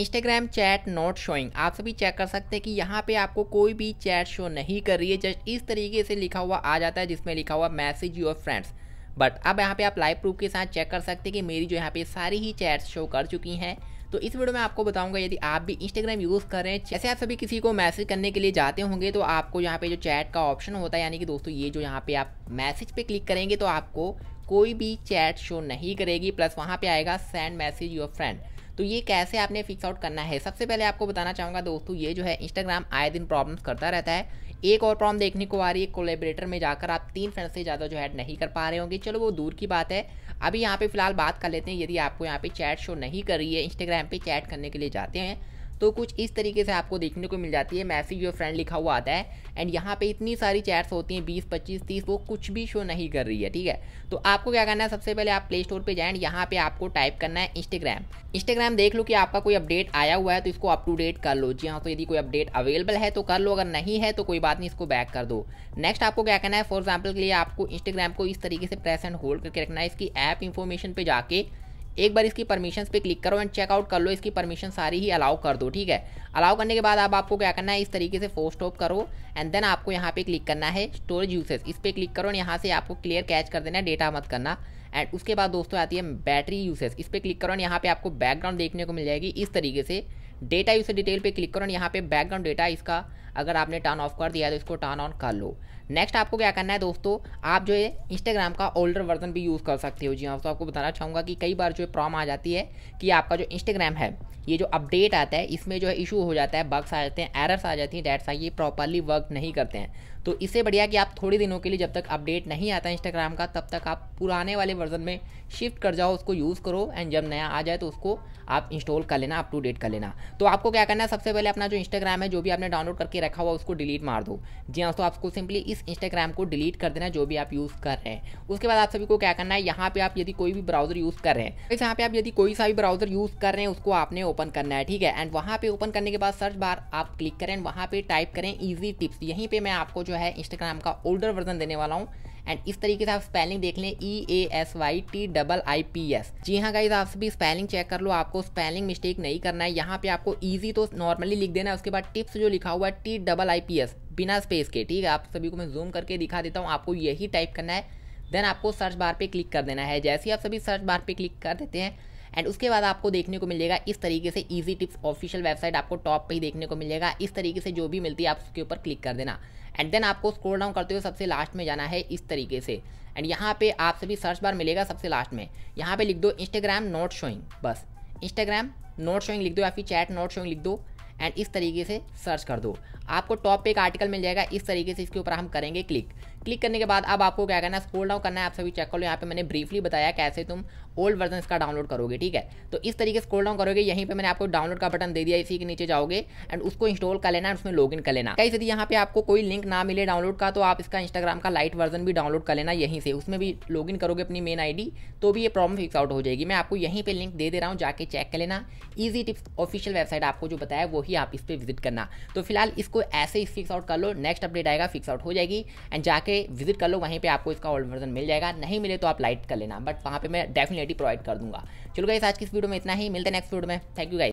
Instagram chat not showing आप सभी check कर सकते हैं कि यहाँ पे आपको कोई भी चैट शो नहीं कर रही है जस्ट इस तरीके से लिखा हुआ आ जाता है जिसमें लिखा हुआ मैसेज योर फ्रेंड्स बट अब यहाँ पे आप लाइव प्रूफ के साथ चेक कर सकते हैं कि मेरी जो यहाँ पे सारी ही चैट्स शो कर चुकी हैं तो इस वीडियो में आपको बताऊंगा यदि आप भी इंस्टाग्राम यूज़ कर रहे हैं जैसे आप सभी किसी को मैसेज करने के लिए जाते होंगे तो आपको यहाँ पे जो चैट का ऑप्शन होता है यानी कि दोस्तों ये जो यहाँ पे आप मैसेज पे क्लिक करेंगे तो आपको कोई भी चैट शो नहीं करेगी प्लस वहाँ पे आएगा सेंड मैसेज योर फ्रेंड तो ये कैसे आपने फिक्स आउट करना है सबसे पहले आपको बताना चाहूँगा दोस्तों ये जो है इंस्टाग्राम आए दिन प्रॉब्लम्स करता रहता है एक और प्रॉब्लम देखने को आ रही है कोलेबरेटर में जाकर आप तीन फ्रेंड से ज़्यादा जो ऐड नहीं कर पा रहे होंगे चलो वो दूर की बात है अभी यहाँ पे फिलहाल बात कर लेते हैं यदि आपको यहाँ पे चैट शो नहीं कर रही है इंस्टाग्राम पे चैट करने के लिए जाते हैं तो कुछ इस तरीके से आपको देखने को मिल जाती है मैसेज योर फ्रेंड लिखा हुआ आता है एंड यहाँ पे इतनी सारी चैट्स होती हैं बीस पच्चीस तीस वो कुछ भी शो नहीं कर रही है ठीक है तो आपको क्या करना है सबसे पहले आप प्ले स्टोर पर जाएँ यहाँ पे आपको टाइप करना है इंस्टाग्राम इंस्टाग्राम देख लो कि आपका कोई अपडेट आया हुआ है तो इसको अप टू डेट कर लो जी हाँ तो यदि कोई अपडेट अवेलेबल है तो कर लो अगर नहीं है तो कोई बात नहीं इसको बैक कर दो नेक्स्ट आपको क्या करना है फॉर एग्जाम्पल के लिए आपको इंस्टाग्राम को इस तरीके से प्रेस एंड होल्ड करके रखना है इसकी ऐप इन्फॉर्मेशन पर जाके एक बार इसकी परमिशन पे क्लिक करो एंड चेकआउट कर लो इसकी परमिशन सारी ही अलाउ कर दो ठीक है अलाउ करने के बाद अब आप आपको क्या करना है इस तरीके से फोर स्टॉप करो एंड देन आपको यहाँ पे क्लिक करना है स्टोरेज यूसेज इस पर क्लिक करो एंड यहाँ से आपको क्लियर कैच कर देना है डेटा मत करना एंड उसके बाद दोस्तों आती है बैटरी यूसेज इस पर क्लिक करो एंड यहाँ पे आपको बैकग्राउंड देखने को मिल जाएगी इस तरीके से डेटा यूसर डिटेल पे क्लिक करो यहाँ पे बैकग्राउंड डेटा इसका अगर आपने टर्न ऑफ कर दिया है तो इसको टर्न ऑन कर लो नेक्स्ट आपको क्या करना है दोस्तों आप जो है इंस्टाग्राम का ओल्डर वर्जन भी यूज़ कर सकते हो जी हाँ तो आपको बताना चाहूँगा कि कई बार जो प्रॉम आ जाती है कि आपका जो इंस्टाग्राम है ये जो अपडेट आता है इसमें जो है इशू हो जाता है बग्स आ जाते हैं एरर्स आ जाती हैं डेट्स आई ये प्रॉपरली वर्क नहीं करते हैं तो इससे बढ़िया कि आप थोड़े दिनों के लिए जब तक अपडेट नहीं आता इंस्टाग्राम का तब तक आप पुराने वाले वर्जन में शिफ्ट कर जाओ उसको यूज़ करो एंड जब नया आ जाए तो उसको आप इंस्टॉल कर लेना अप टू डेट कर लेना तो आपको क्या करना है सबसे पहले अपना जो इंस्टाग्राम है जो भी आपने डाउनलोड करके रखा हुआ उसको डिलीट मार दो जी हाँ तो आपको सिंपली इस इंस्टाग्राम को डिलीट कर देना जो भी आप यूज़ कर रहे हैं उसके बाद आप सभी को क्या करना है यहाँ पे आप यदि कोई भी ब्राउजर यूज़ कर रहे हैं यहाँ पे आप यदि कोई सा भी ब्राउजर यूज़ कर रहे हैं उसको आपने ओपन करना है ठीक है एंड वहाँ पर ओपन करने के बाद सर्च बार आप क्लिक करें वहाँ पर टाइप करें ईजी टिप्स यहीं पर मैं आपको जो जो है इंस्टाग्राम का ओल्डर वर्जन देने वाला हूँ एंड इस तरीके से आप स्पेलिंग देख लें E A S Y T double I P S G हाँ गाइज आप सभी स्पेलिंग चेक कर लो आपको स्पेलिंग मिस्टेक नहीं करना है यहाँ पे आपको ईजी तो नॉर्मली लिख देना है उसके बाद टिप्स जो लिखा हुआ है T double I P S बिना स्पेस के ठीक है आप सभी को मैं जूम करके दिखा देता हूँ आपको यही टाइप करना है देन आपको सर्च बार पे क्लिक कर देना है जैसे ही आप सभी सर्च बार पे क्लिक कर देते हैं एंड उसके बाद आपको देखने को मिलेगा इस तरीके से ईजी टिप्स ऑफिशियल वेबसाइट आपको टॉप पे ही देखने को मिलेगा इस तरीके से जो भी मिलती है आप उसके ऊपर क्लिक कर देना एंड देन आपको स्क्रोल डाउन करते हुए सबसे लास्ट में जाना है इस तरीके से एंड यहाँ पे आप सभी सर्च बार मिलेगा सबसे लास्ट में यहाँ पे लिख दो इंस्टाग्राम नोट शोइंग बस इंस्टाग्राम नोट शोइंग लिख दो या फिर चैट नोट शोइंग लिख दो एंड इस तरीके से सर्च कर दो आपको टॉप पे एक आर्टिकल मिल जाएगा इस तरीके से इसके ऊपर हम करेंगे क्लिक क्लिक करने के बाद अब आपको क्या करना है स्क्रोल डाउन करना है आप सभी चेक कर लो यहाँ पे मैंने ब्रीफली बताया कैसे तुम ओल्ड वर्जन इसका डाउनलोड करोगे ठीक है तो इस तरीके से स्क्रोल डाउन करोगे यहीं पे मैंने आपको डाउनलोड का बटन दे दिया इसी के नीचे जाओगे एंड उसको इंस्टॉल कर लेना उसमें लॉग कर लेना कई यदि यहाँ पे आपको कोई लिंक ना मिले डाउनलोड का तो आप इसका इंस्टाग्राम का लाइट वर्जन भी डाउनलोड कर लेना यहीं से उसमें भी लॉग करोगे अपनी मेन आई तो भी ये प्रॉब्लम फिक्स आउट हो जाएगी मैं आपको यहीं पर लिंक दे दे रहा हूँ जाके चेक कर लेना ईजी टिप्स ऑफिशियल वेबसाइट आपको जो बताया वही कि आप इस पर विजिट करना तो फिलहाल इसको ऐसे ही फिक्स आउट कर लो नेक्स्ट अपडेट आएगा फिक्स आउट हो जाएगी एंड जाके विजिट कर लो वहीं पर आपको इसका ओल्ड वर्जन मिल जाएगा नहीं मिले तो आप लाइट कर लेना बट वहाँ पर मैं डेफिनेटली प्रोवाइड कर दूंगा चलो गाइस आज की इस वीडियो में इतना ही मिलते हैं नेक्स्ट वीडियो में थैंक यू गाइस